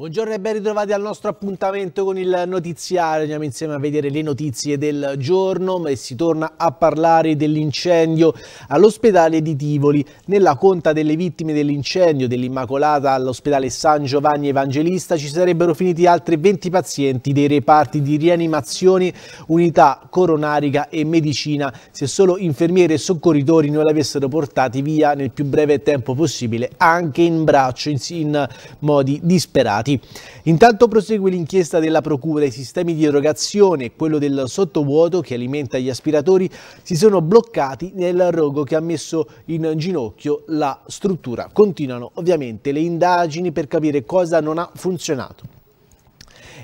Buongiorno e ben ritrovati al nostro appuntamento con il notiziario. Andiamo insieme a vedere le notizie del giorno e si torna a parlare dell'incendio all'ospedale di Tivoli. Nella conta delle vittime dell'incendio dell'Immacolata all'ospedale San Giovanni Evangelista ci sarebbero finiti altri 20 pazienti dei reparti di rianimazione, unità coronarica e medicina se solo infermieri e soccorritori non l'avessero portati via nel più breve tempo possibile, anche in braccio in, in modi disperati indagati. Intanto prosegue l'inchiesta della Procura, i sistemi di erogazione e quello del sottovuoto che alimenta gli aspiratori si sono bloccati nel rogo che ha messo in ginocchio la struttura. Continuano ovviamente le indagini per capire cosa non ha funzionato.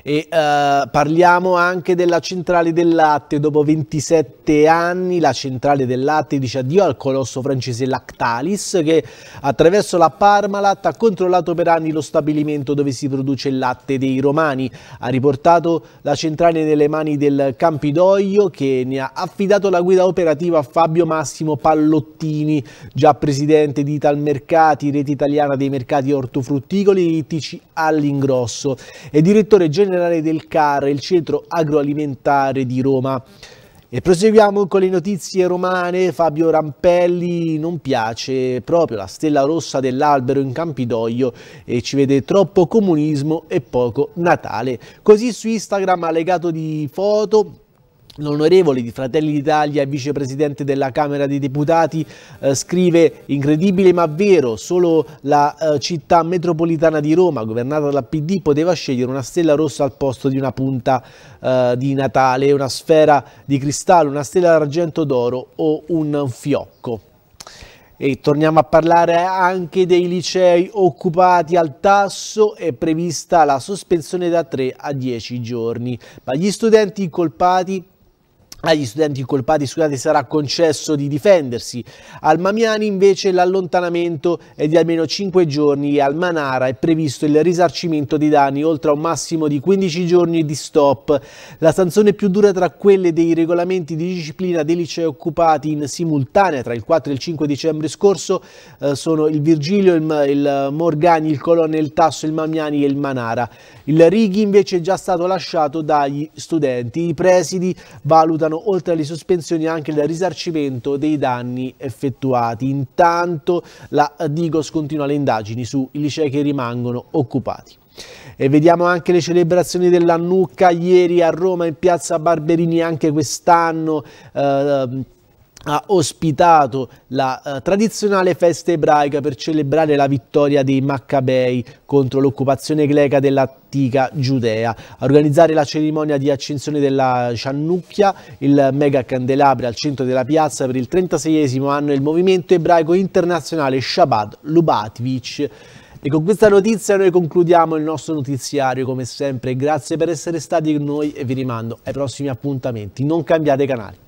E uh, parliamo anche della centrale del latte. Dopo 27 anni la centrale del latte dice addio al colosso francese Lactalis che attraverso la Parmalat ha controllato per anni lo stabilimento dove si produce il latte dei romani. Ha riportato la centrale nelle mani del Campidoglio che ne ha affidato la guida operativa a Fabio Massimo Pallottini, già presidente di Italmercati, rete italiana dei mercati ortofrutticoli ittici all'ingrosso e direttore generale generale del CAR, il centro agroalimentare di Roma. E proseguiamo con le notizie romane. Fabio Rampelli non piace proprio la stella rossa dell'albero in Campidoglio e ci vede troppo comunismo e poco Natale. Così su Instagram ha legato di foto L'onorevole di Fratelli d'Italia e vicepresidente della Camera dei Deputati eh, scrive incredibile ma vero, solo la eh, città metropolitana di Roma governata dalla PD poteva scegliere una stella rossa al posto di una punta eh, di Natale, una sfera di cristallo, una stella d'argento d'oro o un fiocco. E torniamo a parlare anche dei licei occupati al tasso, è prevista la sospensione da 3 a 10 giorni, ma gli studenti incolpati agli studenti incolpati scusate, sarà concesso di difendersi. Al Mamiani invece l'allontanamento è di almeno 5 giorni e al Manara è previsto il risarcimento dei danni oltre a un massimo di 15 giorni di stop. La sanzione più dura tra quelle dei regolamenti di disciplina dei licei occupati in simultanea tra il 4 e il 5 dicembre scorso eh, sono il Virgilio, il, il Morgani, il Colonna, il Tasso, il Mamiani e il Manara. Il Righi invece è già stato lasciato dagli studenti. I presidi valutano oltre alle sospensioni anche il risarcimento dei danni effettuati. Intanto la Digos continua le indagini sui licei che rimangono occupati. E vediamo anche le celebrazioni della Nucca ieri a Roma in piazza Barberini anche quest'anno. Eh, ha ospitato la uh, tradizionale festa ebraica per celebrare la vittoria dei Maccabei contro l'occupazione greca dell'antica Giudea. A organizzare la cerimonia di accensione della Ciannucchia, il mega candelabro al centro della piazza per il 36esimo anno del movimento ebraico internazionale Shabbat Lubatvich. E con questa notizia noi concludiamo il nostro notiziario come sempre. Grazie per essere stati con noi e vi rimando ai prossimi appuntamenti. Non cambiate canale.